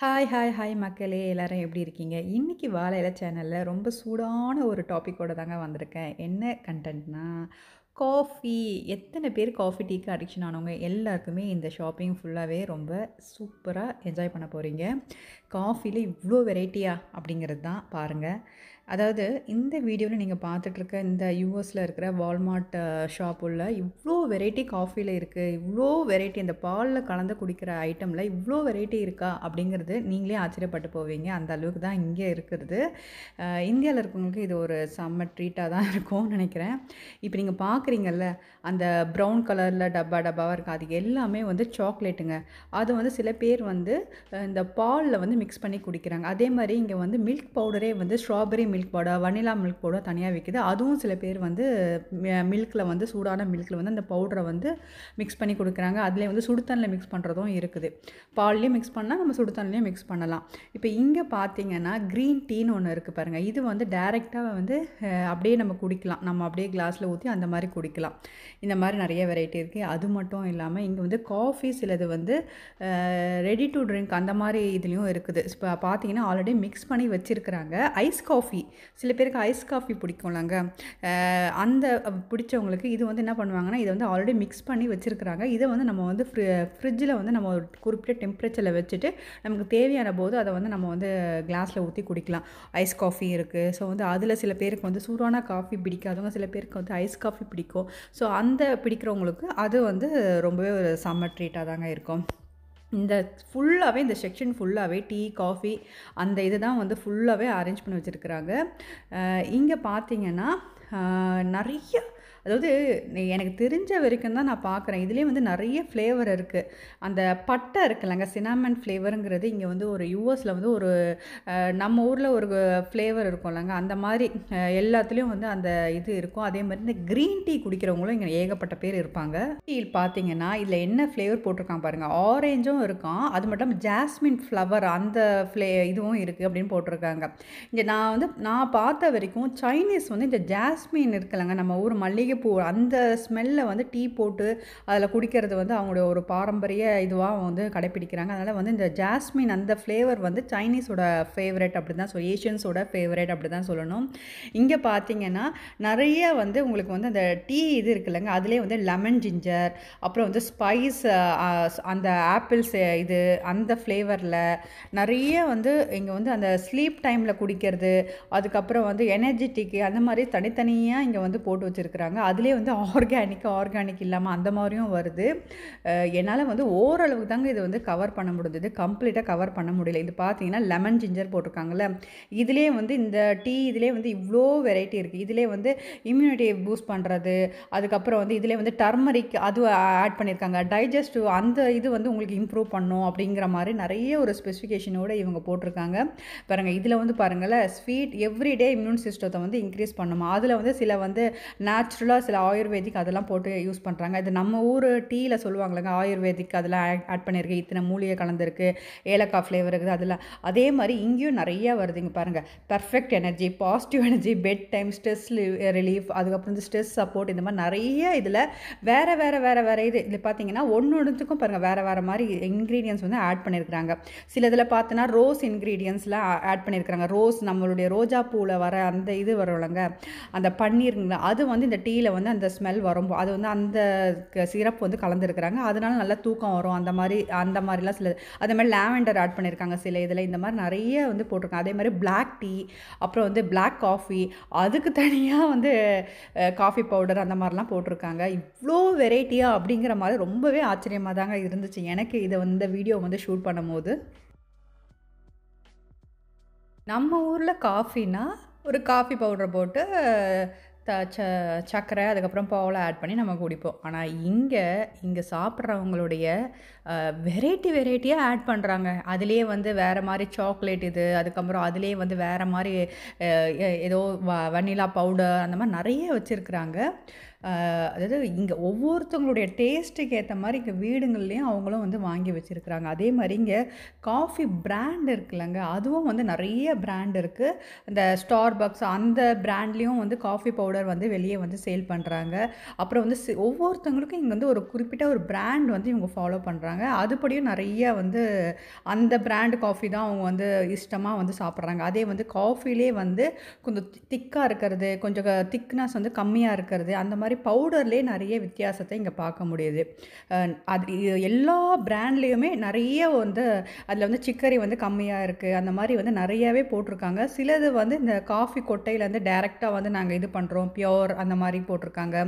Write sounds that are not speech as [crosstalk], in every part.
hi hi hi மக்களே எல்லோரும் எப்படி இருக்கீங்க இன்றைக்கி வாழையில சேனலில் ரொம்ப சூடான ஒரு டாப்பிக்கோடு தாங்க வந்திருக்கேன் என்ன கண்டென்ட்னா காஃபி எத்தனை பேர் காஃபி டீக்கு அடிக்ஷன் ஆனவங்க எல்லாருக்குமே இந்த ஷாப்பிங் ஃபுல்லாகவே ரொம்ப சூப்பராக என்ஜாய் பண்ண போகிறீங்க காஃபியில் இவ்வளோ வெரைட்டியா அப்படிங்கிறது தான் பாருங்கள் அதாவது இந்த வீடியோவில் நீங்கள் பார்த்துட்ருக்க இந்த யூஎஸில் இருக்கிற வால்மார்ட் ஷாப் உள்ள இவ்வளோ வெரைட்டி காஃபியில் இருக்குது இவ்வளோ வெரைட்டி அந்த பாலில் கலந்து குடிக்கிற ஐட்டமில் இவ்வளோ வெரைட்டி இருக்கா அப்படிங்கிறது நீங்களே ஆச்சரியப்பட்டு போவீங்க அந்த அளவுக்கு தான் இங்கே இருக்கிறது இந்தியாவில் இருக்கவங்களுக்கு இது ஒரு செம்ம ட்ரீட்டாக தான் [laughs] இருக்கும்னு நினைக்கிறேன் இப்போ நீங்கள் பார்க்குறீங்கல்ல அந்த ப்ரௌன் கலரில் டப்பா டப்பாவாக இருக்குது அது எல்லாமே வந்து சாக்லேட்டுங்க அது வந்து சில பேர் வந்து இந்த பாலில் வந்து மிக்ஸ் பண்ணி குடிக்கிறாங்க அதே மாதிரி இங்கே வந்து மில்க் பவுடரே வந்து strawberry milk powder vanilla milk powder தனியாக விற்கிது அதுவும் சில பேர் வந்து மில்கில் வந்து சூடான மில்கில் வந்து அந்த பவுடரை வந்து மிக்ஸ் பண்ணி கொடுக்குறாங்க அதிலே வந்து சுடுத்தண்ணில் மிக்ஸ் பண்ணுறதும் இருக்குது பால்லையும் மிக்ஸ் பண்ணால் நம்ம சுடுத்தண்ணிலையும் மிக்ஸ் பண்ணலாம் இப்போ இங்கே பார்த்தீங்கன்னா க்ரீன் டீன்னு ஒன்று இருக்குது பாருங்கள் இது வந்து டைரெக்டாக வந்து அப்படியே நம்ம குடிக்கலாம் நம்ம அப்படியே கிளாஸில் ஊற்றி அந்த மாதிரி குடிக்கலாம் இந்த மாதிரி நிறைய வெரைட்டி இருக்குது அது மட்டும் இல்லாமல் இங்கே வந்து காஃபி சிலது வந்து ரெடி டு ட்ரிங்க் அந்த மாதிரி இதுலேயும் இருக்குது இப்போ பார்த்தீங்கன்னா ஆல்ரெடி மிக்ஸ் பண்ணி வச்சுருக்குறாங்க ஐஸ் காஃபி சில பேருக்கு ஐஸ் காஃபி பிடிக்கும்லாங்க அந்த பிடிச்சவங்களுக்கு இது வந்து என்ன பண்ணுவாங்கன்னா இதை வந்து ஆல்ரெடி மிக்ஸ் பண்ணி வச்சுருக்குறாங்க இதை வந்து நம்ம வந்து ஃப்ரி ஃப்ரிட்ஜில் வந்து நம்ம ஒரு குறிப்பிட்ட டெம்பரேச்சரில் வச்சுட்டு நமக்கு தேவையான போது அதை வந்து நம்ம வந்து கிளாஸில் ஊற்றி குடிக்கலாம் ஐஸ் காஃபி இருக்குது ஸோ வந்து அதில் சில பேருக்கு வந்து சூடான காஃபி பிடிக்காதவங்க சில பேருக்கு வந்து ஐஸ் காஃபி பிடிக்கும் ஸோ அந்த பிடிக்கிறவங்களுக்கு அது வந்து ரொம்பவே ஒரு சம்மர் ட்ரீட்டாக தாங்க இருக்கும் இந்த ஃபுல்லாகவே இந்த செக்ஷன் ஃபுல்லாகவே டீ காஃபி அந்த இது தான் வந்து ஃபுல்லாகவே அரேஞ்ச் பண்ணி வச்சுருக்குறாங்க இங்கே பார்த்தீங்கன்னா நிறைய அதாவது எனக்கு தெரிஞ்ச வரைக்கும் தான் நான் பார்க்குறேன் இதுலேயே வந்து நிறைய ஃப்ளேவர் இருக்குது அந்த பட்டை இருக்குல்லங்க சினாமன் ஃப்ளேவருங்கிறது இங்கே வந்து ஒரு யூஎஸில் வந்து ஒரு நம்ம ஊரில் ஒரு ஃப்ளேவர் இருக்கும்லங்க அந்த மாதிரி எல்லாத்துலேயும் வந்து அந்த இது இருக்கும் அதே மாதிரி இந்த க்ரீன் டீ குடிக்கிறவங்களும் இங்கே ஏகப்பட்ட பேர் இருப்பாங்க டீல் பார்த்தீங்கன்னா இதில் என்ன ஃப்ளேவர் போட்டிருக்கான் பாருங்கள் ஆரேஞ்சும் இருக்கும் அது மட்டும் ஜாஸ்மின் ஃப்ளவர் அந்த ஃப்ளே இதுவும் இருக்குது அப்படின்னு போட்டிருக்காங்க இங்கே நான் வந்து நான் பார்த்த வரைக்கும் சைனீஸ் வந்து இந்த ஜாஸ்மின் இருக்குல்லங்க நம்ம ஊர் மல்லிகை மல்லிகைப்பூ அந்த ஸ்மெல்ல வந்து டீ போட்டு அதில் குடிக்கிறது வந்து அவங்களுடைய ஒரு பாரம்பரிய இதுவாக வந்து கடைப்பிடிக்கிறாங்க அதனால் வந்து இந்த ஜாஸ்மின் அந்த ஃப்ளேவர் வந்து சைனீஸோட ஃபேவரட் அப்படி தான் சொல்லி ஏஷியன்ஸோட ஃபேவரட் அப்படி தான் சொல்லணும் இங்கே பார்த்தீங்கன்னா நிறைய வந்து உங்களுக்கு வந்து அந்த டீ இது இருக்குல்லங்க அதுலேயே வந்து லெமன் ஜிஞ்சர் அப்புறம் வந்து ஸ்பைஸ் அந்த ஆப்பிள்ஸ் இது அந்த ஃப்ளேவரில் நிறைய வந்து இங்கே வந்து அந்த ஸ்லீப் டைமில் குடிக்கிறது அதுக்கப்புறம் வந்து டீக்கு அந்த மாதிரி தனித்தனியாக இங்கே வந்து போட்டு வச்சுருக்குறாங்க அதிலே வந்து ஆர்கானிக் ஆர்கானிக் இல்லாமல் அந்த மாதிரியும் வருது என்னால் வந்து ஓரளவுக்கு தாங்க இது வந்து கவர் பண்ண முடிஞ்சது கம்ப்ளீட்டாக கவர் பண்ண முடியல இது பார்த்தீங்கன்னா லெமன் ஜிஞ்சர் போட்டிருக்காங்கல்ல இதிலே வந்து இந்த டீ இதிலே வந்து இவ்வளோ வெரைட்டி இருக்குது இதிலே வந்து இம்யூனிட்டியை பூஸ்ட் பண்ணுறது அதுக்கப்புறம் வந்து இதிலே வந்து டர்மரிக் அது ஆட் பண்ணியிருக்காங்க டைஜஸ்ட் அந்த இது வந்து உங்களுக்கு இம்ப்ரூவ் பண்ணும் அப்படிங்கிற மாதிரி நிறைய ஒரு ஸ்பெசிஃபிகேஷனோடு இவங்க போட்டிருக்காங்க பாருங்கள் இதில் வந்து பாருங்களேன் ஸ்வீட் எவ்ரிடே இம்யூன் சிஸ்டத்தை வந்து இன்க்ரீஸ் பண்ணணும் அதில் வந்து சில வந்து நேச்சுரலாக புதுசாக சில ஆயுர்வேதிக் அதெல்லாம் போட்டு யூஸ் பண்ணுறாங்க இது நம்ம ஊர் டீயில் சொல்லுவாங்களேங்க ஆயுர்வேதிக் அதெல்லாம் ஆட் பண்ணியிருக்கு இத்தனை மூலிகை கலந்துருக்கு ஏலக்காய் ஃப்ளேவர் இருக்குது அதில் அதே மாதிரி இங்கேயும் நிறையா வருதுங்க பாருங்கள் perfect energy positive energy bedtime stress relief அதுக்கப்புறம் வந்து ஸ்ட்ரெஸ் சப்போர்ட் இந்த மாதிரி நிறைய இதில் வேறு வேறு வேறு வேறு இது இதில் பார்த்தீங்கன்னா ஒன்று ஒன்றுத்துக்கும் பாருங்கள் வேறு வேறு மாதிரி இன்க்ரீடியன்ஸ் வந்து ஆட் பண்ணியிருக்கிறாங்க சில இதில் பார்த்தோன்னா ரோஸ் இன்க்ரீடியன்ஸ்லாம் ஆட் பண்ணியிருக்கிறாங்க ரோஸ் நம்மளுடைய ரோஜா பூவில் வர அந்த இது வரலங்க அந்த பன்னீருங்களா அது வந்து இந்த டீயில் டீயில் வந்து அந்த ஸ்மெல் வரும் அது வந்து அந்த சிரப் வந்து கலந்துருக்குறாங்க அதனால நல்லா தூக்கம் வரும் அந்த மாதிரி அந்த மாதிரிலாம் சில அதே மாதிரி லேவெண்டர் ஆட் பண்ணியிருக்காங்க சில இதில் இந்த மாதிரி நிறைய வந்து போட்டிருக்காங்க அதே மாதிரி பிளாக் டீ அப்புறம் வந்து பிளாக் காஃபி அதுக்கு தனியாக வந்து காஃபி பவுடர் அந்த மாதிரிலாம் போட்டிருக்காங்க இவ்வளோ வெரைட்டியாக அப்படிங்கிற மாதிரி ரொம்பவே ஆச்சரியமாக தாங்க இருந்துச்சு எனக்கு இதை வந்து வீடியோ வந்து ஷூட் பண்ணும்போது நம்ம ஊரில் காஃபின்னா ஒரு காஃபி பவுடர் போட்டு த ச சர்க்கரை அதுக்கப்புறம் பாவில் ஆட் பண்ணி நம்ம குடிப்போம் ஆனால் இங்கே இங்கே சாப்பிட்றவங்களுடைய வெரைட்டி வெரைட்டியாக ஆட் பண்ணுறாங்க அதுலேயே வந்து வேறு மாதிரி சாக்லேட் இது அதுக்கப்புறம் அதுலேயே வந்து வேறு மாதிரி ஏதோ வ வனிலா பவுடர் அந்த மாதிரி நிறைய வச்சுருக்குறாங்க அதாவது இங்கே ஒவ்வொருத்தவங்களுடைய டேஸ்ட்டுக்கு ஏற்ற மாதிரி இங்கே வீடுங்கள்லேயும் அவங்களும் வந்து வாங்கி வச்சுருக்குறாங்க அதே மாதிரி இங்கே காஃபி பிராண்ட் இருக்குல்லங்க அதுவும் வந்து நிறைய பிராண்ட் இருக்குது அந்த ஸ்டார் பக்ஸ் அந்த பிராண்ட்லேயும் வந்து காஃபி பவுடர் வந்து வெளியே வந்து சேல் பண்ணுறாங்க அப்புறம் வந்து ஒவ்வொருத்தவங்களுக்கும் இங்கே வந்து ஒரு குறிப்பிட்ட ஒரு பிராண்ட் வந்து இவங்க ஃபாலோ பண்ணுறாங்க அதுபடியும் நிறைய வந்து அந்த பிராண்ட் காஃபி தான் அவங்க வந்து இஷ்டமாக வந்து சாப்பிட்றாங்க அதே வந்து காஃபிலே வந்து கொஞ்சம் திக்காக இருக்கிறது கொஞ்சம் திக்னஸ் வந்து கம்மியாக இருக்கிறது அந்த மாதிரி மாதிரி பவுடர்லேயே நிறைய வித்தியாசத்தை இங்கே பார்க்க முடியுது அது எல்லா பிராண்ட்லேயுமே நிறைய வந்து அதில் வந்து சிக்கரி வந்து கம்மியாக இருக்குது அந்த மாதிரி வந்து நிறையாவே போட்டிருக்காங்க சிலது வந்து இந்த காஃபி கொட்டையில் வந்து டேரெக்டாக வந்து நாங்கள் இது பண்ணுறோம் பியோர் அந்த மாதிரி போட்டிருக்காங்க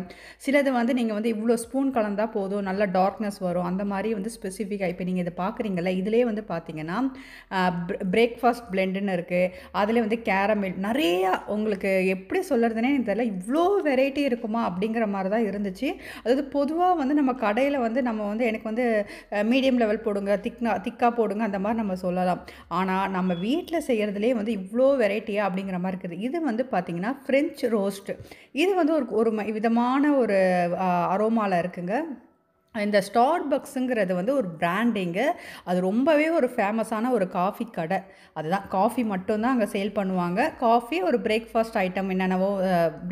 சிலது வந்து நீங்கள் வந்து இவ்வளோ ஸ்பூன் கலந்தால் போதும் நல்லா டார்க்னஸ் வரும் அந்த மாதிரி வந்து ஸ்பெசிஃபிக்காக இப்போ நீங்கள் இதை பார்க்குறீங்களே இதிலே வந்து பார்த்தீங்கன்னா பிரேக்ஃபாஸ்ட் பிளெண்டுன்னு இருக்குது அதில் வந்து கேரமில் நிறையா உங்களுக்கு எப்படி சொல்கிறதுனே எனக்கு தெரியல இவ்வளோ வெரைட்டி இருக்குமா அப்படி அப்படிங்கிற மாதிரி தான் இருந்துச்சு அதாவது பொதுவாக வந்து நம்ம கடையில் வந்து நம்ம வந்து எனக்கு வந்து மீடியம் லெவல் போடுங்க திக்னா திக்காக போடுங்க அந்த மாதிரி நம்ம சொல்லலாம் ஆனால் நம்ம வீட்டில் செய்கிறதுலே வந்து இவ்வளோ வெரைட்டியாக அப்படிங்கிற மாதிரி இருக்குது இது வந்து பார்த்திங்கன்னா ஃப்ரெஞ்ச் ரோஸ்ட்டு இது வந்து ஒரு ஒரு விதமான ஒரு அரோமாவில் இருக்குங்க இந்த ஸ்டார் பக்ஸுங்கிறது வந்து ஒரு பிராண்டிங்கு அது ரொம்பவே ஒரு ஃபேமஸான ஒரு காஃபி கடை அதுதான் காஃபி மட்டும்தான் அங்கே சேல் பண்ணுவாங்க காஃபி ஒரு பிரேக்ஃபாஸ்ட் ஐட்டம் என்னென்னவோ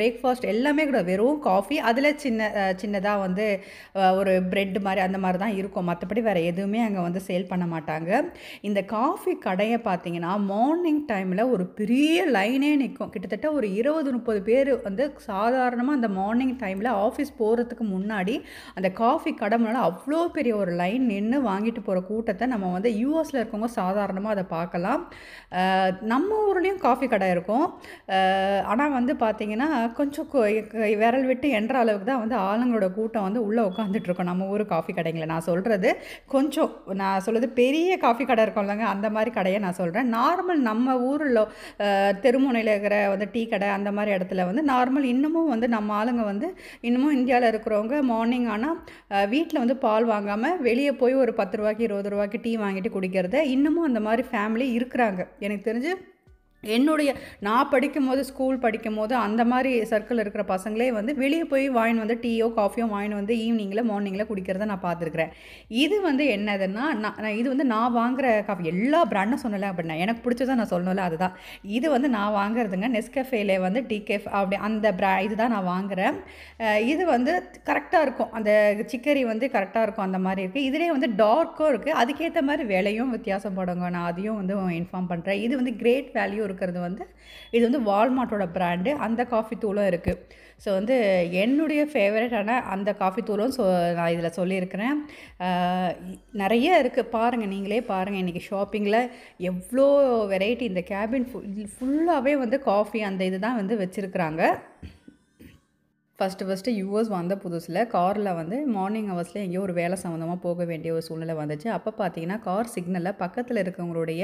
பிரேக்ஃபாஸ்ட் எல்லாமே கூட வெறும் காஃபி அதில் சின்ன சின்னதாக வந்து ஒரு ப்ரெட் மாதிரி அந்த மாதிரி தான் இருக்கும் மற்றபடி வேறு எதுவுமே அங்கே வந்து சேல் பண்ண மாட்டாங்க இந்த காஃபி கடையை பார்த்தீங்கன்னா மார்னிங் டைமில் ஒரு பெரிய லைனே நிற்கும் கிட்டத்தட்ட ஒரு இருபது முப்பது பேர் வந்து சாதாரணமாக அந்த மார்னிங் டைமில் ஆஃபீஸ் போகிறதுக்கு முன்னாடி அந்த காஃபி கடை கடை அவ்வளோ பெரிய ஒரு லைன் நின்று வாங்கிட்டு போகிற கூட்டத்தை நம்ம வந்து யூஎஸில் இருக்கவங்க சாதாரணமாக அதை பார்க்கலாம் நம்ம ஊர்லேயும் காஃபி கடை இருக்கும் ஆனால் வந்து பார்த்திங்கன்னா கொஞ்சம் விரல் விட்டு என்ற அளவுக்கு தான் வந்து ஆளுங்களோட கூட்டம் வந்து உள்ளே உட்காந்துட்ருக்கோம் நம்ம ஊர் காஃபி கடைங்களை நான் சொல்கிறது கொஞ்சம் நான் சொல்கிறது பெரிய காஃபி கடை இருக்கும் இல்லைங்க அந்த மாதிரி கடையை நான் சொல்கிறேன் நார்மல் நம்ம ஊரில் தெருமுனையில் இருக்கிற வந்து டீ கடை அந்த மாதிரி இடத்துல வந்து நார்மல் இன்னமும் வந்து நம்ம ஆளுங்க வந்து இன்னமும் இந்தியாவில் இருக்கிறவங்க மார்னிங் ஆனால் வீட்டில் வந்து பால் வாங்காமல் வெளியே போய் ஒரு பத்து ரூபாய்க்கு இருபது ரூபாய்க்கு டீ வாங்கிட்டு குடிக்கிறத இன்னமும் அந்த மாதிரி ஃபேமிலி இருக்கிறாங்க எனக்கு தெரிஞ்சு என்னுடைய நான் படிக்கும் போது ஸ்கூல் படிக்கும் போது அந்த மாதிரி சர்க்கிள் இருக்கிற பசங்களே வந்து வெளியே போய் வாங்கின்னு வந்து டீயோ காஃபியோ வாங்கின்னு வந்து ஈவினிங்கில் மார்னிங்கில் குடிக்கிறத நான் பார்த்துருக்குறேன் இது வந்து என்னதுன்னா நான் இது வந்து நான் வாங்குற காஃபி எல்லா பிராண்டும் சொல்லலை அப்படின்னா எனக்கு பிடிச்சதான் நான் சொல்லணும்ல அதுதான் இது வந்து நான் வாங்குறதுங்க நெஸ்கஃபேல வந்து கேஃப் அப்படி அந்த பிரா இது நான் வாங்குகிறேன் இது வந்து கரெக்டாக இருக்கும் அந்த சிக்கரி வந்து கரெக்டாக இருக்கும் அந்த மாதிரி இருக்குது இதிலே வந்து டார்க்கும் இருக்குது அதுக்கேற்ற மாதிரி விலையும் வித்தியாசம் போடுங்க நான் அதையும் வந்து இன்ஃபார்ம் பண்ணுறேன் இது வந்து கிரேட் வேல்யூ இருக்குது கொடுக்கறது வந்து இது வந்து வால்மார்ட்டோட ப்ராண்டு அந்த காஃபி தூளும் இருக்குது ஸோ வந்து என்னுடைய ஃபேவரட்டான அந்த காஃபி தூளும் சொ நான் இதில் சொல்லியிருக்கிறேன் நிறைய இருக்குது பாருங்கள் நீங்களே பாருங்கள் இன்றைக்கி ஷாப்பிங்கில் எவ்வளோ வெரைட்டி இந்த கேபின் ஃபுல் ஃபுல்லாகவே வந்து காஃபி அந்த இது தான் வந்து வச்சுருக்குறாங்க ஃபஸ்ட்டு ஃபஸ்ட்டு யூஎஸ் வந்த புதுசில் காரில் வந்து மார்னிங் ஹவர்ஸில் எங்கேயோ ஒரு வேலை சம்மந்தமாக போக வேண்டிய ஒரு சூழ்நிலை வந்துச்சு அப்போ பார்த்தீங்கன்னா கார் சிக்னலில் பக்கத்தில் இருக்கவங்களுடைய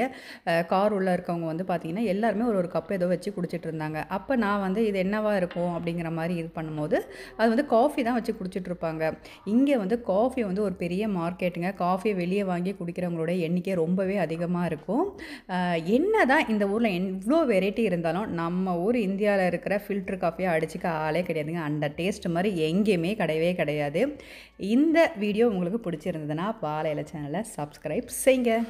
கார் உள்ளே இருக்கவங்க வந்து பார்த்திங்கன்னா எல்லாருமே ஒரு ஒரு கப் ஏதோ வச்சு குடிச்சிட்டு இருந்தாங்க அப்போ நான் வந்து இது என்னவாக இருக்கும் அப்படிங்கிற மாதிரி இது பண்ணும்போது அது வந்து காஃபி தான் வச்சு குடிச்சிட்ருப்பாங்க இங்கே வந்து காஃபி வந்து ஒரு பெரிய மார்க்கெட்டுங்க காஃபியை வெளியே வாங்கி குடிக்கிறவங்களுடைய எண்ணிக்கை ரொம்பவே அதிகமாக இருக்கும் என்ன தான் இந்த ஊரில் எவ்வளோ வெரைட்டி இருந்தாலும் நம்ம ஊர் இந்தியாவில் இருக்கிற ஃபில்ட்ரு காஃபியை அடிச்சுக்க ஆளே கிடையாதுங்க அண்ட் அந்த டேஸ்ட் மாதிரி எங்கேயுமே கிடையவே கிடையாது இந்த வீடியோ உங்களுக்கு பிடிச்சிருந்ததுன்னா பாலையில் சேனலை சப்ஸ்கிரைப் செய்யுங்க